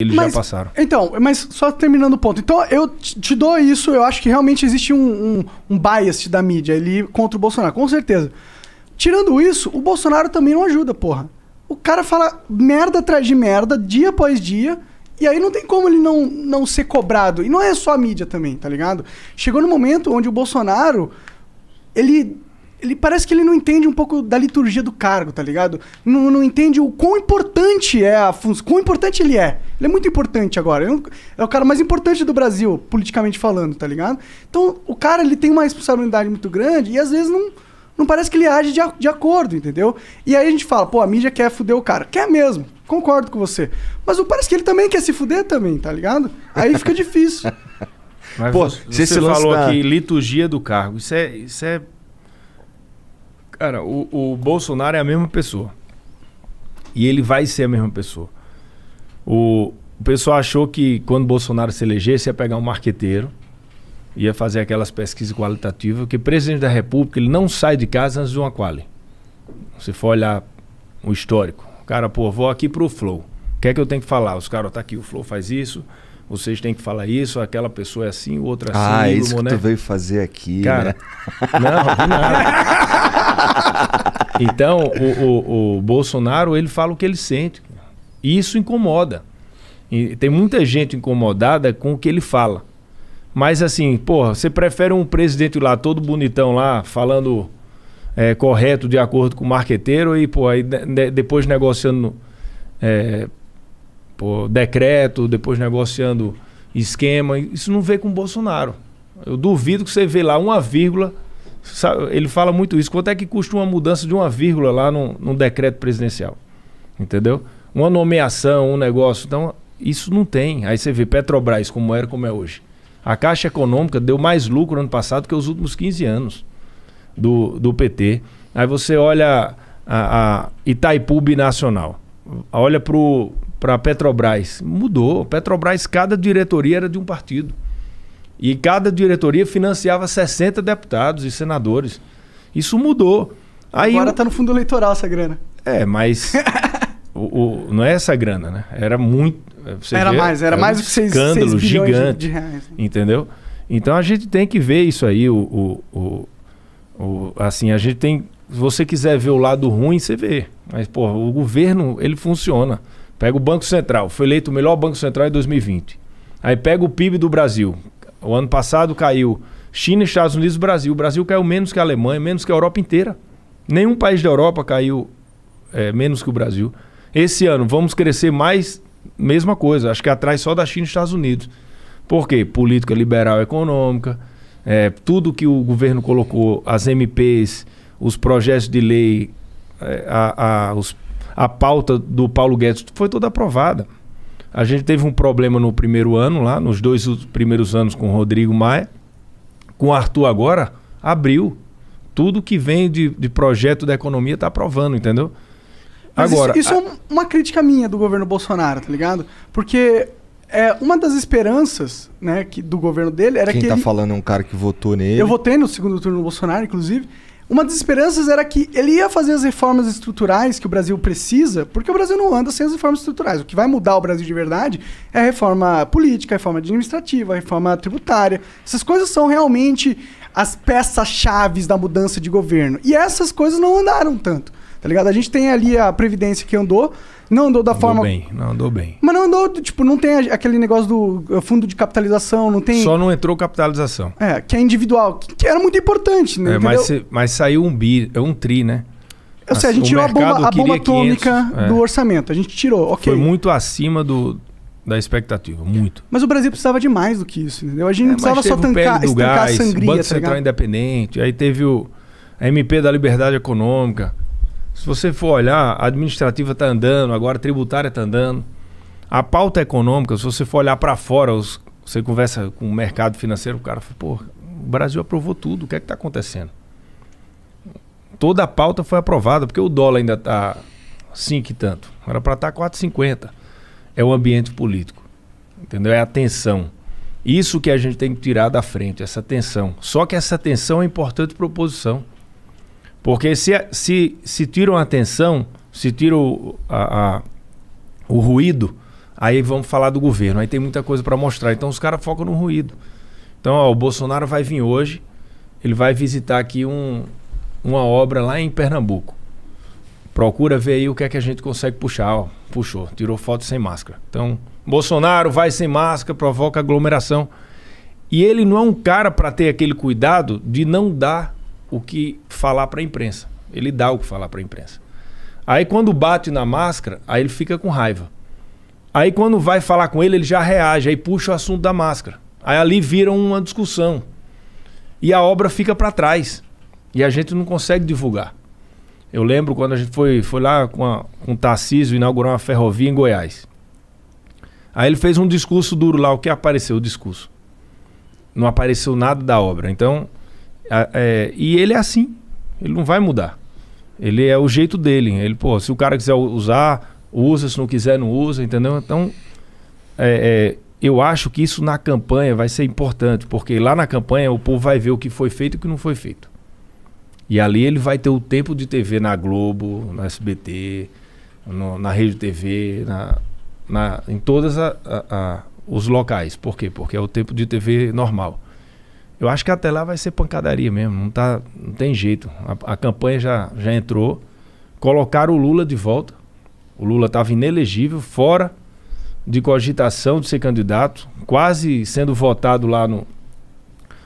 Eles mas, já passaram. Então, mas só terminando o ponto. Então, eu te dou isso, eu acho que realmente existe um, um, um bias da mídia ali contra o Bolsonaro, com certeza. Tirando isso, o Bolsonaro também não ajuda, porra. O cara fala merda atrás de merda, dia após dia, e aí não tem como ele não, não ser cobrado. E não é só a mídia também, tá ligado? Chegou no momento onde o Bolsonaro, ele ele parece que ele não entende um pouco da liturgia do cargo, tá ligado? Não, não entende o quão importante é a função, quão importante ele é. Ele é muito importante agora. É, é, o cara mais importante do Brasil, politicamente falando, tá ligado? Então, o cara ele tem uma responsabilidade muito grande e às vezes não, não parece que ele age de, a, de acordo, entendeu? E aí a gente fala, pô, a mídia quer fuder o cara. Quer mesmo, concordo com você. Mas parece que ele também quer se fuder também, tá ligado? Aí fica difícil. Mas Pô, você, você falou da... aqui liturgia do cargo. Isso é, isso é Cara, o, o Bolsonaro é a mesma pessoa. E ele vai ser a mesma pessoa. O, o pessoal achou que quando Bolsonaro se elegesse, ia pegar um marqueteiro, ia fazer aquelas pesquisas qualitativas, que presidente da República ele não sai de casa antes de uma quali. Se for olhar o histórico. Cara, pô, vou aqui pro Flow que é que eu tenho que falar? Os caras, tá aqui, o Flow faz isso, vocês têm que falar isso, aquela pessoa é assim, outra é ah, é assim. Ah, isso que né? tu veio fazer aqui, né? cara, né? Não, nada. então, o, o, o, Bolsonaro, ele fala o que ele sente. E isso incomoda. E tem muita gente incomodada com o que ele fala. Mas assim, porra, você prefere um presidente lá todo bonitão lá, falando é, correto de acordo com o marqueteiro e, pô, aí de, depois negociando é, por decreto, depois negociando esquema. Isso não vê com o Bolsonaro. Eu duvido que você vê lá uma vírgula. Sabe, ele fala muito isso. Quanto é que custa uma mudança de uma vírgula lá num, no decreto presidencial? Entendeu? Uma nomeação, um negócio. Então, isso não tem. Aí você vê Petrobras como era, como é hoje. A Caixa Econômica deu mais lucro ano passado que os últimos 15 anos do, do PT. Aí você olha a, a Itaipu Binacional olha para a Petrobras. Mudou. Petrobras, cada diretoria era de um partido. E cada diretoria financiava 60 deputados e senadores. Isso mudou. Aí, Agora está no fundo eleitoral essa grana. É, mas. o, o, não é essa grana, né? Era muito. É, era vê, mais, era, era é mais um do que Escândalo gigante. De reais, né? Entendeu? Então a gente tem que ver isso aí. O, o, o, o, assim, a gente tem. Se você quiser ver o lado ruim, você vê. Mas, pô, o governo, ele funciona. Pega o Banco Central, foi eleito o melhor Banco Central em 2020. Aí pega o PIB do Brasil. O ano passado caiu China, Estados Unidos e Brasil. O Brasil caiu menos que a Alemanha, menos que a Europa inteira. Nenhum país da Europa caiu é, menos que o Brasil. Esse ano vamos crescer mais, mesma coisa. Acho que é atrás só da China e Estados Unidos. Por quê? Política liberal econômica, é, tudo que o governo colocou, as MPs, os projetos de lei a, a, os, a pauta do Paulo Guedes foi toda aprovada. A gente teve um problema no primeiro ano, lá, nos dois primeiros anos com o Rodrigo Maia. Com o Arthur agora, abriu. Tudo que vem de, de projeto da economia está aprovando, entendeu? Mas agora. Isso, isso é a... é uma crítica minha do governo Bolsonaro, tá ligado? Porque é, uma das esperanças né, que, do governo dele era Quem que. Quem tá ele... falando é um cara que votou nele. Eu votei no segundo turno do Bolsonaro, inclusive. Uma das esperanças era que ele ia fazer as reformas estruturais que o Brasil precisa, porque o Brasil não anda sem as reformas estruturais. O que vai mudar o Brasil de verdade é a reforma política, a reforma administrativa, a reforma tributária. Essas coisas são realmente as peças-chave da mudança de governo. E essas coisas não andaram tanto, tá ligado? A gente tem ali a Previdência que andou, não andou da andou forma. Bem, não andou bem. Mas não andou, tipo, não tem aquele negócio do é, fundo de capitalização, não tem. Só não entrou capitalização. É, que é individual, que era muito importante, né? É, mas, mas saiu um bi, é um tri, né? Eu sei, a gente o tirou a bomba, a bomba atômica 500, é. do é. orçamento. A gente tirou, ok. Foi muito acima do, da expectativa, muito. Mas o Brasil precisava de mais do que isso, entendeu? A gente é, não precisava só tancar, do gás, a sangria. Banco tá Central Independente, aí teve o MP da Liberdade Econômica. Se você for olhar, a administrativa está andando, agora a tributária está andando. A pauta econômica, se você for olhar para fora, os, você conversa com o mercado financeiro, o cara fala, pô, o Brasil aprovou tudo, o que é que está acontecendo? Toda a pauta foi aprovada, porque o dólar ainda está 5 e tanto. Era para estar tá 4,50. É o ambiente político. Entendeu? É a tensão. Isso que a gente tem que tirar da frente, essa tensão. Só que essa tensão é importante para a oposição. Porque se, se, se tiram a atenção, se tiram a, a, o ruído, aí vamos falar do governo. Aí tem muita coisa para mostrar. Então os caras focam no ruído. Então ó, o Bolsonaro vai vir hoje, ele vai visitar aqui um, uma obra lá em Pernambuco. Procura ver aí o que é que a gente consegue puxar. Ó, puxou, tirou foto sem máscara. Então, Bolsonaro vai sem máscara, provoca aglomeração. E ele não é um cara para ter aquele cuidado de não dar o que falar para a imprensa. Ele dá o que falar para a imprensa. Aí quando bate na máscara, aí ele fica com raiva. Aí quando vai falar com ele, ele já reage, aí puxa o assunto da máscara. Aí ali vira uma discussão. E a obra fica para trás. E a gente não consegue divulgar. Eu lembro quando a gente foi, foi lá com, a, com o Tarcísio inaugurar uma ferrovia em Goiás. Aí ele fez um discurso duro lá. O que apareceu? O discurso. Não apareceu nada da obra. Então, é, e ele é assim. Ele não vai mudar. Ele é o jeito dele. Ele, pô, se o cara quiser usar, usa. Se não quiser, não usa, entendeu? Então, é, é, eu acho que isso na campanha vai ser importante, porque lá na campanha o povo vai ver o que foi feito e o que não foi feito. E ali ele vai ter o tempo de TV na Globo, na SBT, no, na Rede TV, na, na, em todos os locais. Por quê? Porque é o tempo de TV normal. Eu acho que até lá vai ser pancadaria mesmo. Não, tá, não tem jeito. A, a campanha já, já entrou. Colocaram o Lula de volta. O Lula estava inelegível, fora de cogitação de ser candidato, quase sendo votado lá no.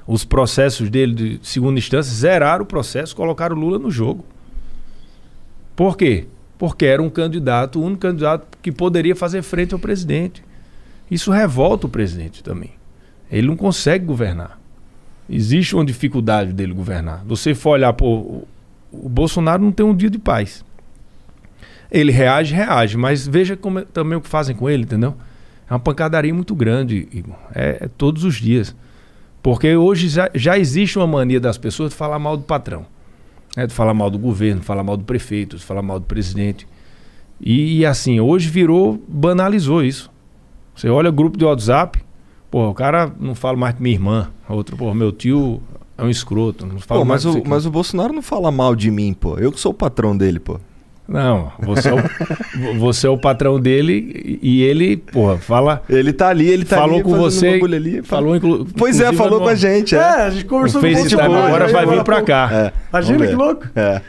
Os processos dele de segunda instância zeraram o processo, colocaram o Lula no jogo. Por quê? Porque era um candidato, o único candidato que poderia fazer frente ao presidente. Isso revolta o presidente também. Ele não consegue governar. Existe uma dificuldade dele governar. Você for olhar, pô, o Bolsonaro não tem um dia de paz. Ele reage, reage, mas veja como, é, também o que fazem com ele, entendeu? É uma pancadaria muito grande, Igor. É, é todos os dias. Porque hoje já, já, existe uma mania das pessoas de falar mal do patrão. Né? De falar mal do governo, de falar mal do prefeito, de falar mal do presidente. E, e assim, hoje virou, banalizou isso. Você olha o grupo de WhatsApp, Pô, o cara não fala mais com minha irmã. Outro, pô, meu tio é um escroto. Não fala pô, mas, mais o, mas o Bolsonaro não fala mal de mim, pô. Eu que sou o patrão dele, pô. Não, você é, o, você é o patrão dele e ele, porra, fala. Ele tá ali, ele tá falou ali, com você. Ali, falou inclu, pois é, falou com a gente. É, é a gente conversou com você. Agora né? vai vir pra cá. É, Imagina que louco. É.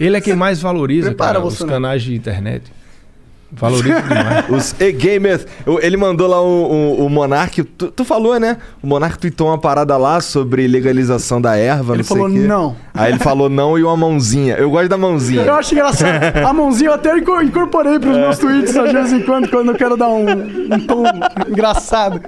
Ele é quem mais valoriza Prepara, cara, os né? canais de internet. Valoriza demais. Os e-gamers. Ele mandou lá o, o, o Monark. Tu, tu, falou, né? O Monark tweetou uma parada lá sobre legalização da erva. Ele não falou não. Aí ele falou não e uma mãozinha. Eu gosto da mãozinha. Eu acho engraçado. A mãozinha eu até incorporei para os é. meus tweets de vez em quando, quando eu quero dar um, um tom engraçado.